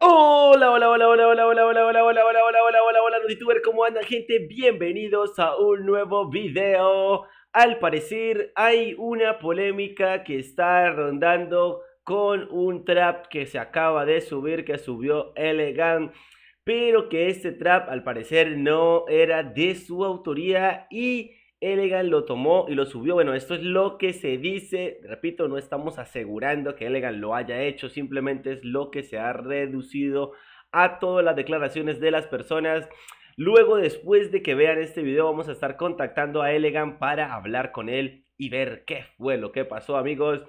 Hola, hola, hola, hola, hola, hola, hola, hola, hola, hola, hola, hola, hola, hola, youtuber, ¿cómo andan gente? Bienvenidos a un nuevo video. Al parecer hay una polémica que está rondando con un trap que se acaba de subir, que subió Elegant, pero que este trap al parecer no era de su autoría y Elegant lo tomó y lo subió. Bueno, esto es lo que se dice. Repito, no estamos asegurando que Elegan lo haya hecho, simplemente es lo que se ha reducido a todas las declaraciones de las personas. Luego, después de que vean este video, vamos a estar contactando a Elegan para hablar con él y ver qué fue lo que pasó, amigos.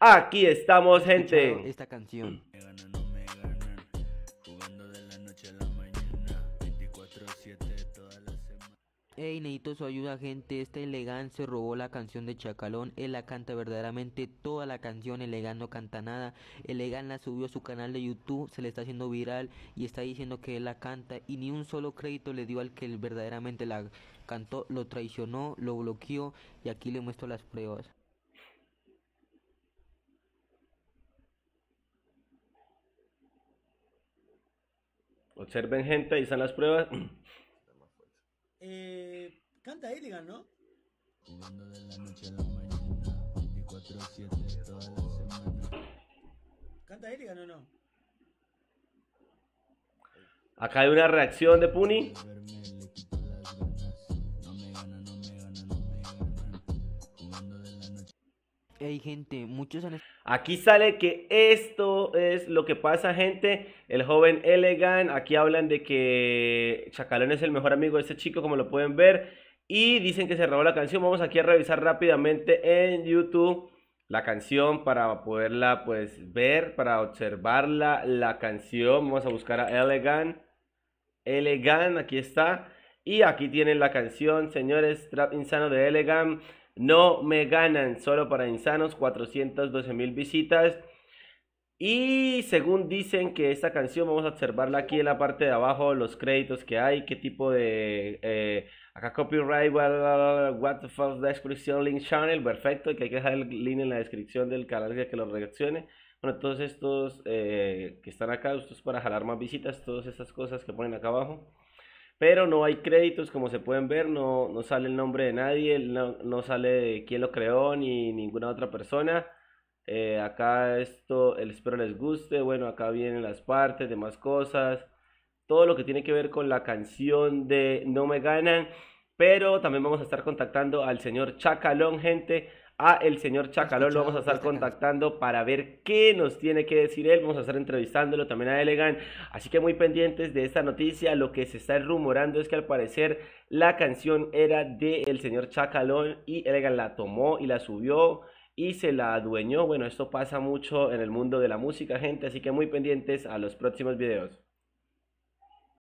Aquí estamos, gente. Esta canción. Hey, necesito su ayuda, gente. Este elegante se robó la canción de Chacalón. Él la canta verdaderamente toda la canción. Elegant no canta nada. Elegant la subió a su canal de YouTube. Se le está haciendo viral y está diciendo que él la canta. Y ni un solo crédito le dio al que él verdaderamente la cantó. Lo traicionó, lo bloqueó. Y aquí le muestro las pruebas. Observen, gente. Ahí están las pruebas. Eh, canta Elegant, ¿no? Jugando de la noche a la mañana, 24-7 toda la semana. ¿Canta Elegant o no? Acá hay una reacción de Puni. Aquí sale que esto es lo que pasa, gente. El joven Elegant, aquí hablan de que Chacalón es el mejor amigo de este chico, como lo pueden ver. Y dicen que se robó la canción. Vamos aquí a revisar rápidamente en YouTube la canción para poderla pues ver, para observarla, la canción. Vamos a buscar a Elegant. Elegant, aquí está. Y aquí tienen la canción, señores, Trap Insano de Elegant. No me ganan, solo para insanos, 412 mil visitas. Y según dicen que esta canción, vamos a observarla aquí en la parte de abajo, los créditos que hay, qué tipo de... Eh, acá copyright, what the fuck, description, link channel, perfecto, que hay que dejar el link en la descripción del canal que lo reaccione. Bueno, todos estos eh, que están acá, esto para jalar más visitas, todas estas cosas que ponen acá abajo pero no hay créditos, como se pueden ver, no, no sale el nombre de nadie, no, no sale quién lo creó ni ninguna otra persona. Eh, acá esto, espero les guste, bueno, acá vienen las partes, demás cosas, todo lo que tiene que ver con la canción de No Me Ganan, pero también vamos a estar contactando al señor Chacalón, gente, a el señor Chacalón. Lo vamos a estar este contactando para ver qué nos tiene que decir él. Vamos a estar entrevistándolo también a Elegant. Así que muy pendientes de esta noticia. Lo que se está rumorando es que al parecer la canción era de el señor Chacalón y Elegant la tomó y la subió y se la adueñó. Bueno, esto pasa mucho en el mundo de la música, gente. Así que muy pendientes a los próximos videos.